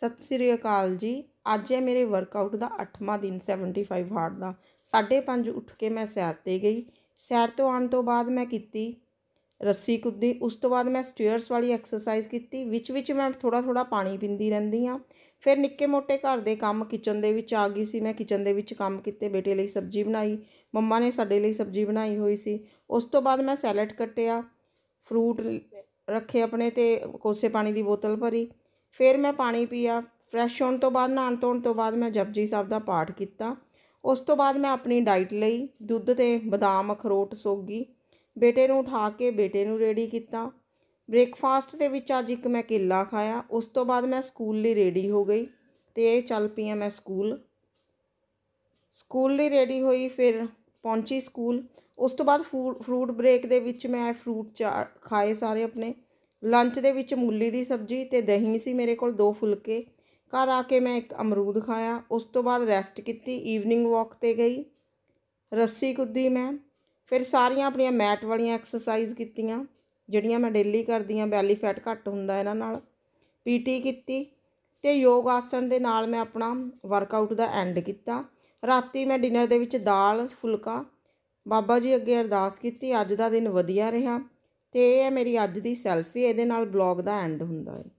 ਸਤਿ ਸ੍ਰੀ ਅਕਾਲ ਜੀ ਅੱਜ ਇਹ ਮੇਰੇ ਵਰਕਆਊਟ ਦਾ 8ਵਾਂ ਦਿਨ 75 ਹਾਰਡ ਦਾ 5:30 ਉੱਠ ਕੇ ਮੈਂ ਸੈਰ ਤੇ ਗਈ ਸੈਰ ਤੋਂ ਆਉਣ ਤੋਂ ਬਾਅਦ ਮੈਂ ਕੀਤੀ ਰੱਸੀ ਕੁੱਦੀ ਉਸ ਤੋਂ ਬਾਅਦ ਮੈਂ ਸਟੇਅਰਸ ਵਾਲੀ ਐਕਸਰਸਾਈਜ਼ ਕੀਤੀ ਵਿੱਚ ਵਿੱਚ ਮੈਂ ਥੋੜਾ ਥੋੜਾ ਪਾਣੀ ਪੀਂਦੀ ਰਹਿੰਦੀ ਆ ਫਿਰ ਨਿੱਕੇ ਮੋਟੇ ਘਰ ਦੇ ਕੰਮ ਕਿਚਨ ਦੇ ਵਿੱਚ ਆ ਗਈ ਸੀ ਮੈਂ ਕਿਚਨ ਦੇ ਵਿੱਚ ਕੰਮ ਕੀਤੇ ਬੇਟੇ ਲਈ ਸਬਜ਼ੀ ਬਣਾਈ ਮੰਮਾ ਨੇ ਸਾਡੇ ਲਈ ਸਬਜ਼ੀ ਬਣਾਈ ਹੋਈ ਸੀ ਉਸ ਤੋਂ ਬਾਅਦ ਮੈਂ ਸੈਲਡ ਕੱਟਿਆ ਫਰੂਟ ਰੱਖੇ ਆਪਣੇ ਤੇ ਕੋਸੇ ਪਾਣੀ ਦੀ ਬੋਤਲ ਭਰੀ ਫਿਰ ਮੈਂ ਪਾਣੀ ਪੀਆ ਫਰੈਸ਼ ਹੋਣ ਤੋਂ ਬਾਅਦ ਨਹਾਉਣ ਤੋਂ ਬਾਅਦ ਮੈਂ ਜਪਜੀ ਸਾਹਿਬ ਦਾ ਪਾਠ ਕੀਤਾ ਉਸ ਤੋਂ ਬਾਅਦ ਮੈਂ ਆਪਣੀ ਡਾਈਟ ਲਈ ਦੁੱਧ ਤੇ ਬਦਾਮ ਅਖਰੋਟ ਸੋਗੀ ਬੇਟੇ ਨੂੰ ਉਠਾ ਕੇ ਬੇਟੇ ਨੂੰ ਰੈਡੀ ਕੀਤਾ ਬ੍ਰੇਕਫਾਸਟ ਦੇ ਵਿੱਚ ਅੱਜ ਇੱਕ ਮੈਂ ਕੇਲਾ ਖਾਇਆ ਉਸ ਤੋਂ ਬਾਅਦ ਮੈਂ ਸਕੂਲ ਲਈ ਰੈਡੀ ਹੋ ਗਈ ਤੇ ਚੱਲ ਪਈ ਮੈਂ ਸਕੂਲ ਸਕੂਲ ਲਈ ਰੈਡੀ ਹੋਈ ਫਿਰ ਪਹੁੰਚੀ ਸਕੂਲ ਉਸ ਤੋਂ ਬਾਅਦ ਫਰੂਟ ਬ੍ਰੇਕ ਦੇ ਵਿੱਚ ਮੈਂ ਫਰੂਟ ਖਾਏ ਸਾਰੇ ਆਪਣੇ ਲੰਚ ਦੇ ਵਿੱਚ ਮੂਲੀ ਦੀ ਸਬਜ਼ੀ ਤੇ ਦਹੀਂ ਸੀ ਮੇਰੇ ਕੋਲ ਦੋ ਫੁਲਕੇ ਘਰ ਆ ਕੇ ਮੈਂ ਇੱਕ ਅਮਰੂਦ ਖਾਇਆ ਉਸ ਤੋਂ ਬਾਅਦ ਰੈਸਟ ਕੀਤੀ ਈਵਨਿੰਗ ਵਾਕ ਤੇ ਗਈ ਰੱਸੀ ਕੁੱਦੀ ਮੈਂ ਫਿਰ ਸਾਰੀਆਂ ਆਪਣੀਆਂ ਮੈਟ ਵਾਲੀਆਂ ਐਕਸਰਸਾਈਜ਼ ਕੀਤੀਆਂ ਜਿਹੜੀਆਂ ਮੈਂ ਡੇਲੀ ਕਰਦੀ ਆ ਬੈਲੀ ਫੈਟ ਘੱਟ ਹੁੰਦਾ ਇਹਨਾਂ ਨਾਲ ਪੀਟੀ ਕੀਤੀ ਤੇ ਯੋਗ ਆਸਣ ਦੇ ਨਾਲ ਮੈਂ ਆਪਣਾ ਵਰਕਆਊਟ ਦਾ ਐਂਡ ਕੀਤਾ ਰਾਤੀ ਮੈਂ ਡਿਨਰ ਦੇ ਵਿੱਚ ਦਾਲ ਫੁਲਕਾ ਬਾਬਾ ਜੀ ਅੱਗੇ ਅਰਦਾਸ ਕੀਤੀ ਅੱਜ ਦਾ ਦਿਨ ਵਧੀਆ ਰਿਹਾ ਤੇ ਇਹ ਮੇਰੀ ਅੱਜ ਦੀ ਸੈਲਫੀ ਇਹਦੇ ਨਾਲ ਬਲੌਗ ਦਾ ਐਂਡ ਹੁੰਦਾ ਹੈ